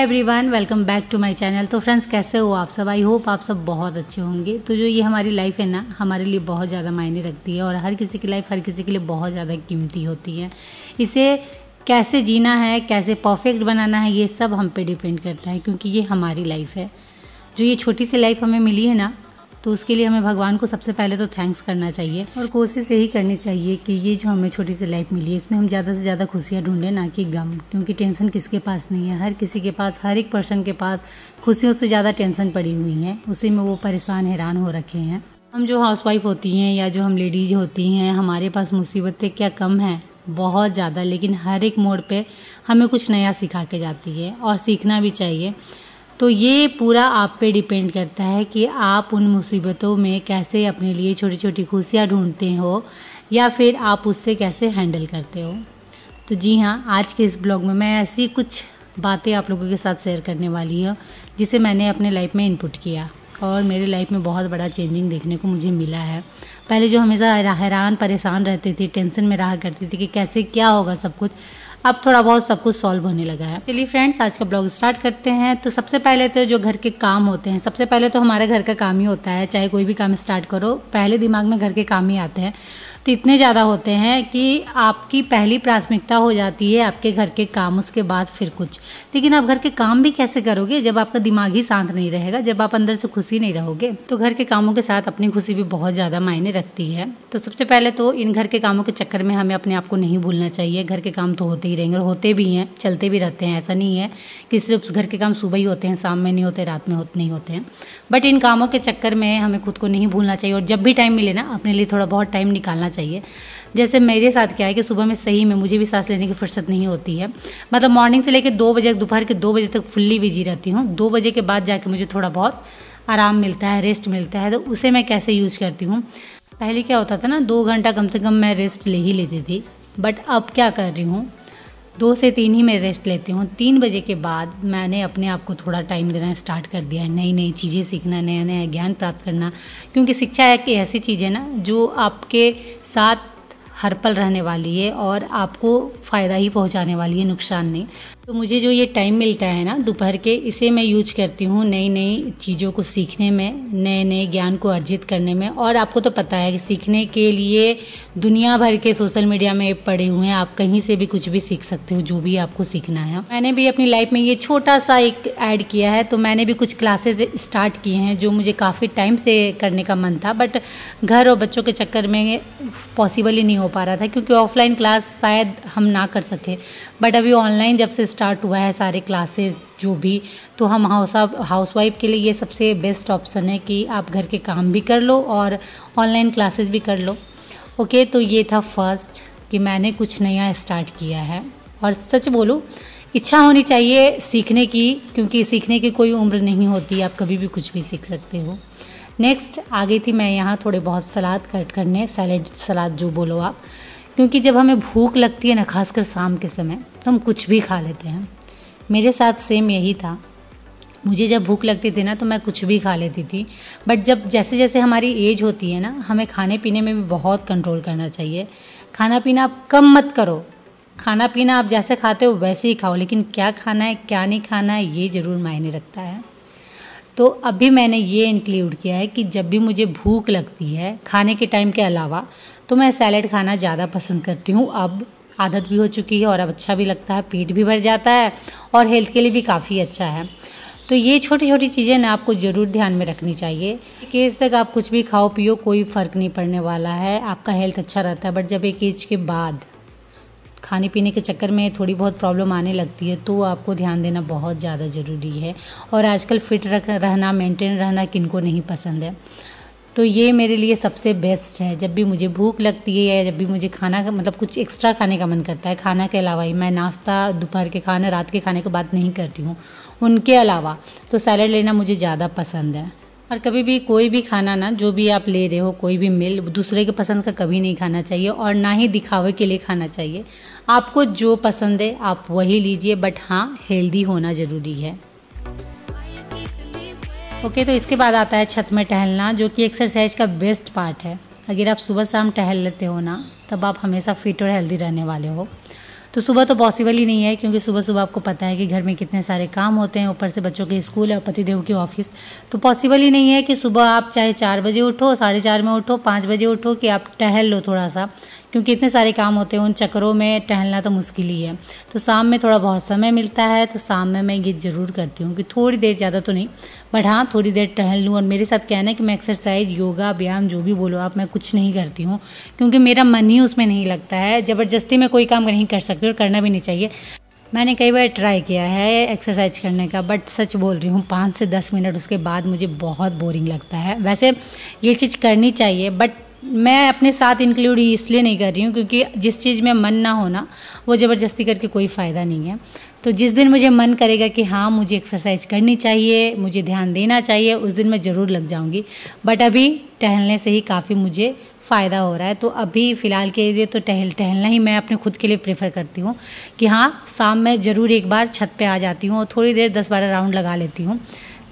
hi everyone welcome back to my channel तो friends कैसे हो आप सब आई होप आप सब बहुत अच्छे होंगे तो जो ये हमारी लाइफ है ना हमारे लिए बहुत ज़्यादा मायने रखती है और हर किसी की लाइफ हर किसी के लिए बहुत ज़्यादा कीमती होती है इसे कैसे जीना है कैसे परफेक्ट बनाना है ये सब हम पे डिपेंड करता है क्योंकि ये हमारी लाइफ है जो ये छोटी सी लाइफ हमें मिली है ना तो उसके लिए हमें भगवान को सबसे पहले तो थैंक्स करना चाहिए और कोशिश यही करनी चाहिए कि ये जो हमें छोटी सी लाइफ मिली है इसमें हम ज़्यादा से ज़्यादा खुशियाँ ढूंढें ना कि गम क्योंकि टेंशन किसके पास नहीं है हर किसी के पास हर एक पर्सन के पास खुशियों से ज़्यादा टेंशन पड़ी हुई है उसी में वो परेशान हैरान हो रखे हैं हम जो हाउसवाइफ होती हैं या जो हम लेडीज होती हैं हमारे पास मुसीबतें क्या कम हैं बहुत ज़्यादा लेकिन हर एक मोड़ पे हमें कुछ नया सिखा के जाती है और सीखना भी चाहिए तो ये पूरा आप पे डिपेंड करता है कि आप उन मुसीबतों में कैसे अपने लिए छोटी छोटी खुशियाँ ढूंढते हो या फिर आप उससे कैसे हैंडल करते हो तो जी हाँ आज के इस ब्लॉग में मैं ऐसी कुछ बातें आप लोगों के साथ शेयर करने वाली हूँ जिसे मैंने अपने लाइफ में इनपुट किया और मेरे लाइफ में बहुत बड़ा चेंजिंग देखने को मुझे मिला है पहले जो हमेशा हैरान परेशान रहते थे टेंशन में रहा करती थी कि कैसे क्या होगा सब कुछ अब थोड़ा बहुत सब कुछ सॉल्व होने लगा है चलिए फ्रेंड्स आज का ब्लॉग स्टार्ट करते हैं तो सबसे पहले तो जो घर के काम होते हैं सबसे पहले तो हमारे घर का काम ही होता है चाहे कोई भी काम स्टार्ट करो पहले दिमाग में घर के काम ही आते हैं इतने ज़्यादा होते हैं कि आपकी पहली प्राथमिकता हो जाती है आपके घर के काम उसके बाद फिर कुछ लेकिन आप घर के काम भी कैसे करोगे जब आपका दिमाग ही शांत नहीं रहेगा जब आप अंदर से खुशी नहीं रहोगे तो घर के कामों के साथ अपनी खुशी भी बहुत ज़्यादा मायने रखती है तो सबसे पहले तो इन घर के कामों के चक्कर में हमें अपने आप को नहीं भूलना चाहिए घर के काम तो होते ही रहेंगे और होते भी हैं चलते भी रहते हैं ऐसा नहीं है कि सिर्फ घर के काम सुबह ही होते हैं शाम में नहीं होते रात में होते नहीं होते हैं बट इन कामों के चक्कर में हमें खुद को नहीं भूलना चाहिए और जब भी टाइम मिले ना अपने लिए थोड़ा बहुत टाइम निकालना चाहिए चाहिए जैसे मेरे साथ क्या है कि सुबह में सही में मुझे भी सांस लेने की फुर्सत नहीं होती है मतलब मॉर्निंग से लेकर दो बजे दोपहर के दो बजे तक फुल्ली बिजी रहती हूँ दो बजे के बाद जाके मुझे थोड़ा बहुत आराम मिलता है रेस्ट मिलता है तो उसे मैं कैसे यूज करती हूँ पहले क्या होता था ना दो घंटा कम से कम मैं रेस्ट ले ही लेती थी बट अब क्या कर रही हूँ दो से तीन ही मैं रेस्ट लेती हूँ तीन बजे के बाद मैंने अपने आप को थोड़ा टाइम देना स्टार्ट कर दिया है नई नई चीज़ें सीखना नया नया ज्ञान प्राप्त करना क्योंकि शिक्षा एक ऐसी चीज़ है ना जो आपके साथ हर पल रहने वाली है और आपको फ़ायदा ही पहुंचाने वाली है नुकसान नहीं तो मुझे जो ये टाइम मिलता है ना दोपहर के इसे मैं यूज करती हूँ नई नई चीज़ों को सीखने में नए नए ज्ञान को अर्जित करने में और आपको तो पता है कि सीखने के लिए दुनिया भर के सोशल मीडिया में पड़े हुए हैं आप कहीं से भी कुछ भी सीख सकते हो जो भी आपको सीखना है मैंने भी अपनी लाइफ में ये छोटा सा एक ऐड किया है तो मैंने भी कुछ क्लासेज स्टार्ट किए हैं जो मुझे काफ़ी टाइम से करने का मन था बट घर और बच्चों के चक्कर में पॉसिबल ही नहीं हो पा रहा था क्योंकि ऑफलाइन क्लास शायद हम ना कर सकें बट अभी ऑनलाइन जब से स्टार्ट हुआ है सारे क्लासेस जो भी तो हम हाउस हाउस वाइफ के लिए ये सबसे बेस्ट ऑप्शन है कि आप घर के काम भी कर लो और ऑनलाइन क्लासेस भी कर लो ओके तो ये था फर्स्ट कि मैंने कुछ नया स्टार्ट किया है और सच बोलो इच्छा होनी चाहिए सीखने की क्योंकि सीखने की कोई उम्र नहीं होती आप कभी भी कुछ भी सीख सकते हो नेक्स्ट आ गई थी मैं यहाँ थोड़े बहुत सलाद कट करने सैलेड सलाद जो बोलो आप क्योंकि जब हमें भूख लगती है ना खासकर शाम के समय तो हम कुछ भी खा लेते हैं मेरे साथ सेम यही था मुझे जब भूख लगती थी ना तो मैं कुछ भी खा लेती थी बट जब जैसे जैसे हमारी एज होती है ना हमें खाने पीने में भी बहुत कंट्रोल करना चाहिए खाना पीना आप कम मत करो खाना पीना आप जैसे खाते हो वैसे ही खाओ लेकिन क्या खाना है क्या नहीं खाना है ये ज़रूर मायने रखता है तो अभी मैंने ये इंक्लूड किया है कि जब भी मुझे भूख लगती है खाने के टाइम के अलावा तो मैं सैलड खाना ज़्यादा पसंद करती हूँ अब आदत भी हो चुकी है और अब अच्छा भी लगता है पेट भी भर जाता है और हेल्थ के लिए भी काफ़ी अच्छा है तो ये छोटी छोटी चीज़ें ना आपको ज़रूर ध्यान में रखनी चाहिए कि एज तक आप कुछ भी खाओ पियो कोई फ़र्क नहीं पड़ने वाला है आपका हेल्थ अच्छा रहता है बट जब एक एज के बाद खाने पीने के चक्कर में थोड़ी बहुत प्रॉब्लम आने लगती है तो आपको ध्यान देना बहुत ज़्यादा ज़रूरी है और आजकल फिट रख रहना मेंटेन रहना किनको नहीं पसंद है तो ये मेरे लिए सबसे बेस्ट है जब भी मुझे भूख लगती है या जब भी मुझे खाना मतलब कुछ एक्स्ट्रा खाने का मन करता है खाना के अलावा ही मैं नाश्ता दोपहर के खाना रात के खाने के बात नहीं करती हूँ उनके अलावा तो सैलड लेना मुझे ज़्यादा पसंद है और कभी भी कोई भी खाना ना जो भी आप ले रहे हो कोई भी मिल दूसरे के पसंद का कभी नहीं खाना चाहिए और ना ही दिखावे के लिए खाना चाहिए आपको जो पसंद है आप वही लीजिए बट हाँ हेल्दी होना ज़रूरी है ओके okay, तो इसके बाद आता है छत में टहलना जो कि एक्सरसाइज का बेस्ट पार्ट है अगर आप सुबह शाम टहल लेते हो ना तब आप हमेशा फिट और हेल्दी रहने वाले हो तो सुबह तो पॉसिबल ही नहीं है क्योंकि सुबह सुबह आपको पता है कि घर में कितने सारे काम होते हैं ऊपर से बच्चों के स्कूल और पतिदेव के ऑफिस तो पॉसिबल ही नहीं है कि सुबह आप चाहे चार बजे उठो साढ़े चार में उठो पाँच बजे उठो कि आप टहल लो थोड़ा सा क्योंकि इतने सारे काम होते हैं उन चक्करों में टहलना तो मुश्किल ही है तो शाम में थोड़ा बहुत समय मिलता है तो शाम में मैं ये ज़रूर करती हूँ कि थोड़ी देर ज़्यादा तो नहीं बट हाँ थोड़ी देर टहल लूँ और मेरे साथ कहना है कि मैं एक्सरसाइज योगा व्यायाम जो भी बोलो आप मैं कुछ नहीं करती हूँ क्योंकि मेरा मन ही उसमें नहीं लगता है ज़बरदस्ती में कोई काम नहीं कर सकती और करना भी नहीं चाहिए मैंने कई बार ट्राई किया है एक्सरसाइज करने का बट सच बोल रही हूँ पाँच से दस मिनट उसके बाद मुझे बहुत बोरिंग लगता है वैसे ये चीज़ करनी चाहिए बट मैं अपने साथ इंक्लूड इसलिए नहीं कर रही हूँ क्योंकि जिस चीज़ में मन ना होना वो ज़बरदस्ती करके कोई फ़ायदा नहीं है तो जिस दिन मुझे मन करेगा कि हाँ मुझे एक्सरसाइज करनी चाहिए मुझे ध्यान देना चाहिए उस दिन मैं ज़रूर लग जाऊँगी बट अभी टहलने से ही काफ़ी मुझे फ़ायदा हो रहा है तो अभी फ़िलहाल के लिए तो टहल टहलना ही मैं अपने खुद के लिए प्रेफर करती हूँ कि हाँ शाम में ज़रूर एक बार छत पर आ जाती हूँ और थोड़ी देर दस बारह राउंड लगा लेती हूँ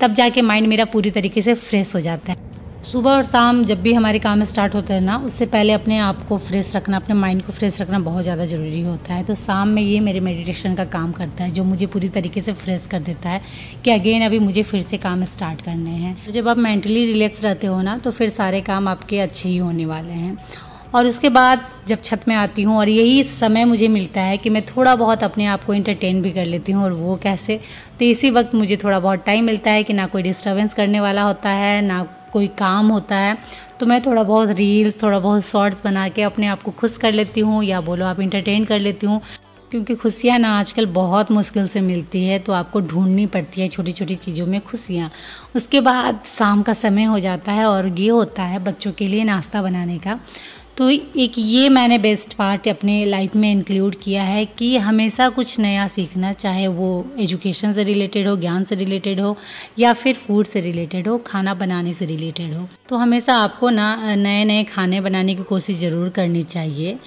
तब जाके माइंड मेरा पूरी तरीके से फ्रेश हो जाता है सुबह और शाम जब भी हमारे काम स्टार्ट होते हैं ना उससे पहले अपने आप को फ्रेश रखना अपने माइंड को फ्रेश रखना बहुत ज़्यादा ज़रूरी होता है तो शाम में ये मेरे मेडिटेशन का काम करता है जो मुझे पूरी तरीके से फ्रेश कर देता है कि अगेन अभी मुझे फिर से काम स्टार्ट करने हैं जब आप मेंटली रिलैक्स रहते हो ना तो फिर सारे काम आपके अच्छे ही होने वाले हैं और उसके बाद जब छत में आती हूँ और यही समय मुझे मिलता है कि मैं थोड़ा बहुत अपने आप को इंटरटेन भी कर लेती हूँ और वो कैसे तो इसी वक्त मुझे थोड़ा बहुत टाइम मिलता है कि ना कोई डिस्टर्बेंस करने वाला होता है ना कोई काम होता है तो मैं थोड़ा बहुत रील्स थोड़ा बहुत शॉर्ट्स बना के अपने आप को खुश कर लेती हूँ या बोलो आप इंटरटेन कर लेती हूँ क्योंकि खुशियाँ ना आजकल बहुत मुश्किल से मिलती है तो आपको ढूंढनी पड़ती है छोटी छोटी चीज़ों में खुशियाँ उसके बाद शाम का समय हो जाता है और ये होता है बच्चों के लिए नाश्ता बनाने का तो एक ये मैंने बेस्ट पार्ट अपने लाइफ में इंक्लूड किया है कि हमेशा कुछ नया सीखना चाहे वो एजुकेशन से रिलेटेड हो ज्ञान से रिलेटेड हो या फिर फूड से रिलेटेड हो खाना बनाने से रिलेटेड हो तो हमेशा आपको ना नए नए खाने बनाने की कोशिश ज़रूर करनी चाहिए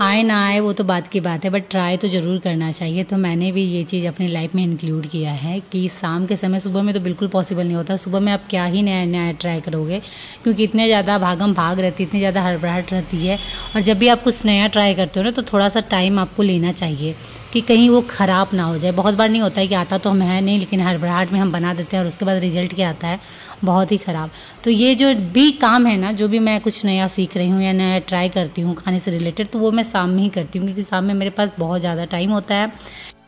आए ना आए वो तो बात की बात है बट ट्राई तो ज़रूर करना चाहिए तो मैंने भी ये चीज़ अपनी लाइफ में इंक्लूड किया है कि शाम के समय सुबह में तो बिल्कुल पॉसिबल नहीं होता सुबह में आप क्या ही नया नया ट्राई करोगे क्योंकि इतने ज़्यादा भागम भाग रहती है इतनी ज़्यादा हड़बड़ाहट रहती है और जब भी आप कुछ नया ट्राई करते हो ना तो थोड़ा सा टाइम आपको लेना चाहिए कि कहीं वो ख़राब ना हो जाए बहुत बार नहीं होता है कि आता तो हम है नहीं लेकिन हड़बड़ाहट में हम बना देते हैं और उसके बाद रिजल्ट क्या आता है बहुत ही ख़राब तो ये जो भी काम है ना जो भी मैं कुछ नया सीख रही हूँ या नया ट्राई करती हूँ खाने से रिलेटेड तो वो मैं शाम में ही करती हूँ क्योंकि शाम में मेरे पास बहुत ज़्यादा टाइम होता है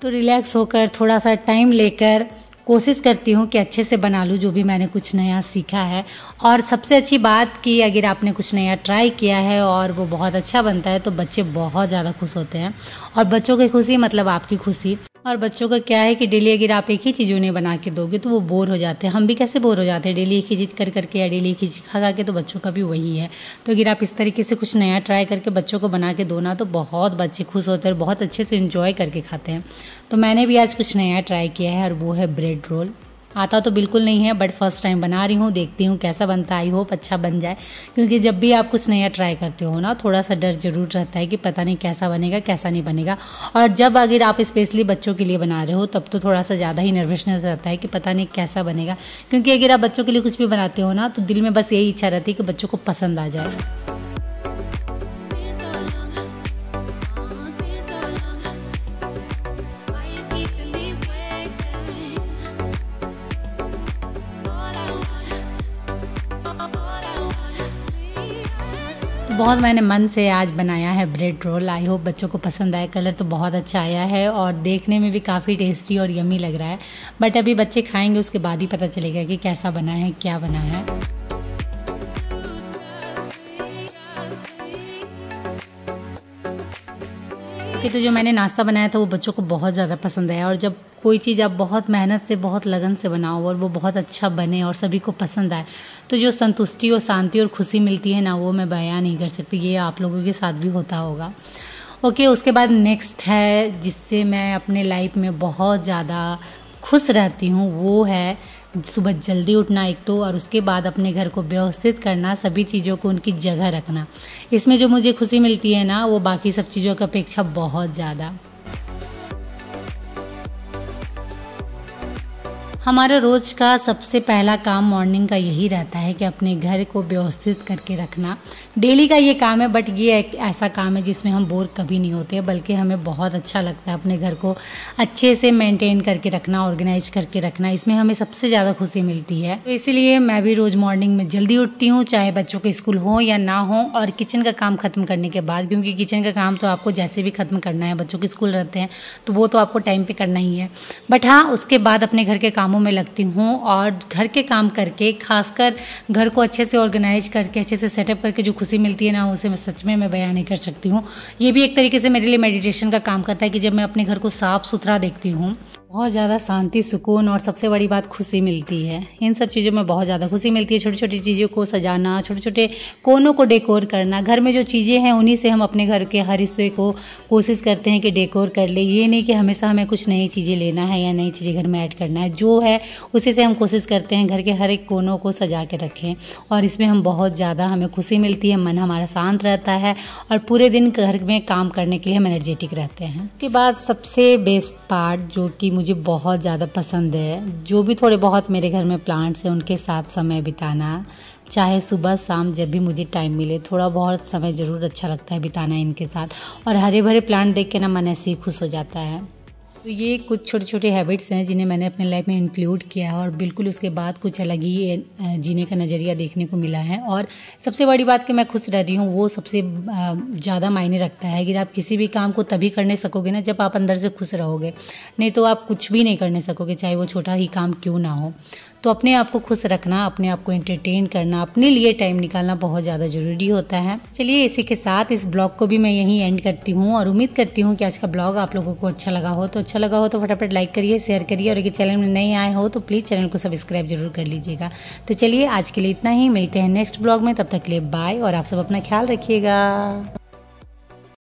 तो रिलैक्स होकर थोड़ा सा टाइम लेकर कोशिश करती हूँ कि अच्छे से बना लूँ जो भी मैंने कुछ नया सीखा है और सबसे अच्छी बात कि अगर आपने कुछ नया ट्राई किया है और वो बहुत अच्छा बनता है तो बच्चे बहुत ज़्यादा खुश होते हैं और बच्चों की खुशी मतलब आपकी खुशी और बच्चों का क्या है कि डेली अगर आप एक ही चीज़ उन्हें बना के दोगे तो वो बोर हो जाते हैं हम भी कैसे बोर हो जाते हैं डेली एक ही चीज़ कर करके या डेली एक ही चीज़ खा खा के तो बच्चों का भी वही है तो अगर आप इस तरीके से कुछ नया ट्राई करके बच्चों को बना के दो ना तो बहुत बच्चे खुश होते हैं बहुत अच्छे से इन्जॉय करके खाते हैं तो मैंने भी आज कुछ नया ट्राई किया है और वो है ब्रेड रोल आता तो बिल्कुल नहीं है बट फर्स्ट टाइम बना रही हूँ देखती हूँ कैसा बनता आई होप अच्छा बन जाए क्योंकि जब भी आप कुछ नया ट्राई करते हो ना थोड़ा सा डर जरूर रहता है कि पता नहीं कैसा बनेगा कैसा नहीं बनेगा और जब अगर आप स्पेशली बच्चों के लिए बना रहे हो तब तो थोड़ा सा ज़्यादा ही नर्वसनेस रहता है कि पता नहीं कैसा बनेगा क्योंकि अगर आप बच्चों के लिए कुछ भी बनाते हो ना तो दिल में बस यही इच्छा रहती है कि बच्चों को पसंद आ जाए बहुत मैंने मन से आज बनाया है ब्रेड रोल आई होप बच्चों को पसंद आया कलर तो बहुत अच्छा आया है और देखने में भी काफ़ी टेस्टी और यमी लग रहा है बट अभी बच्चे खाएंगे उसके बाद ही पता चलेगा कि कैसा बना है क्या बना है कि तो जो मैंने नाश्ता बनाया था वो बच्चों को बहुत ज़्यादा पसंद आया और जब कोई चीज़ आप बहुत मेहनत से बहुत लगन से बनाओ और वो बहुत अच्छा बने और सभी को पसंद आए तो जो संतुष्टि और शांति और खुशी मिलती है ना वो मैं बयां नहीं कर सकती ये आप लोगों के साथ भी होता होगा ओके okay, उसके बाद नेक्स्ट है जिससे मैं अपने लाइफ में बहुत ज़्यादा खुश रहती हूँ वो है सुबह जल्दी उठना एक तो और उसके बाद अपने घर को व्यवस्थित करना सभी चीज़ों को उनकी जगह रखना इसमें जो मुझे खुशी मिलती है ना वो बाकी सब चीज़ों की अपेक्षा बहुत ज़्यादा हमारा रोज़ का सबसे पहला काम मॉर्निंग का यही रहता है कि अपने घर को व्यवस्थित करके रखना डेली का ये काम है बट ये एक ऐसा काम है जिसमें हम बोर कभी नहीं होते बल्कि हमें बहुत अच्छा लगता है अपने घर को अच्छे से मेंटेन करके रखना ऑर्गेनाइज करके रखना इसमें हमें सबसे ज़्यादा खुशी मिलती है तो इसीलिए मैं भी रोज़ मॉर्निंग में जल्दी उठती हूँ चाहे बच्चों के स्कूल हों या ना हो और किचन का काम ख़त्म करने के बाद क्योंकि किचन का काम तो आपको जैसे भी ख़त्म करना है बच्चों के स्कूल रहते हैं तो वो तो आपको टाइम पर करना ही है बट हाँ उसके बाद अपने घर के काम कामों में लगती हूँ और घर के काम करके खासकर घर को अच्छे से ऑर्गेनाइज करके अच्छे से सेटअप करके जो खुशी मिलती है ना उसे मैं सच में मैं बयान नहीं कर सकती हूँ ये भी एक तरीके से मेरे लिए मेडिटेशन का काम करता है कि जब मैं अपने घर को साफ़ सुथरा देखती हूँ बहुत ज़्यादा शांति सुकून और सबसे बड़ी बात खुशी मिलती है इन सब चीज़ों में बहुत ज़्यादा खुशी मिलती है छोटी छोटी चीज़ों को सजाना छोटे छोटे कोनों को डेकोर करना घर में जो चीज़ें हैं उन्हीं से हम अपने घर के हर हिस्से को कोशिश करते हैं कि डेकोर कर ले ये नहीं कि हमेशा हमें कुछ नई चीज़ें लेना है या नई चीज़ें घर में ऐड करना है जो है उसी से हम कोशिश करते हैं घर के हर एक कोनों को सजा के रखें और इसमें हम बहुत ज़्यादा हमें खुशी मिलती है मन हमारा शांत रहता है और पूरे दिन घर में काम करने के लिए हम एनर्जेटिक रहते हैं उसके बाद सबसे बेस्ट पार्ट जो कि मुझे मुझे बहुत ज़्यादा पसंद है जो भी थोड़े बहुत मेरे घर में प्लांट्स हैं उनके साथ समय बिताना चाहे सुबह शाम जब भी मुझे टाइम मिले थोड़ा बहुत समय ज़रूर अच्छा लगता है बिताना इनके साथ और हरे भरे प्लांट देख के ना मन ऐसे ही खुश हो जाता है तो ये कुछ छोटे छोटे हैबिट्स हैं जिन्हें मैंने अपने लाइफ में इंक्लूड किया है और बिल्कुल उसके बाद कुछ अलग ही जीने का नज़रिया देखने को मिला है और सबसे बड़ी बात कि मैं खुश रह रही हूँ वो सबसे ज़्यादा मायने रखता है कि आप किसी भी काम को तभी करने सकोगे ना जब आप अंदर से खुश रहोगे नहीं तो आप कुछ भी नहीं करने सकोगे चाहे वो छोटा ही काम क्यों ना हो तो अपने आप को खुश रखना अपने आप को इंटरटेन करना अपने लिए टाइम निकालना बहुत ज़्यादा ज़रूरी होता है चलिए इसी के साथ इस ब्लॉग को भी मैं यहीं एंड करती हूँ और उम्मीद करती हूँ कि आज का ब्लॉग आप लोगों को अच्छा लगा हो तो अच्छा लगा हो तो फटाफट लाइक करिए शेयर करिए और अगर चैनल में नए आए हो तो प्लीज़ चैनल को सब्सक्राइब जरूर कर लीजिएगा तो चलिए आज के लिए इतना ही मिलते हैं नेक्स्ट ब्लॉग में तब तक के लिए बाय और आप सब अपना ख्याल रखिएगा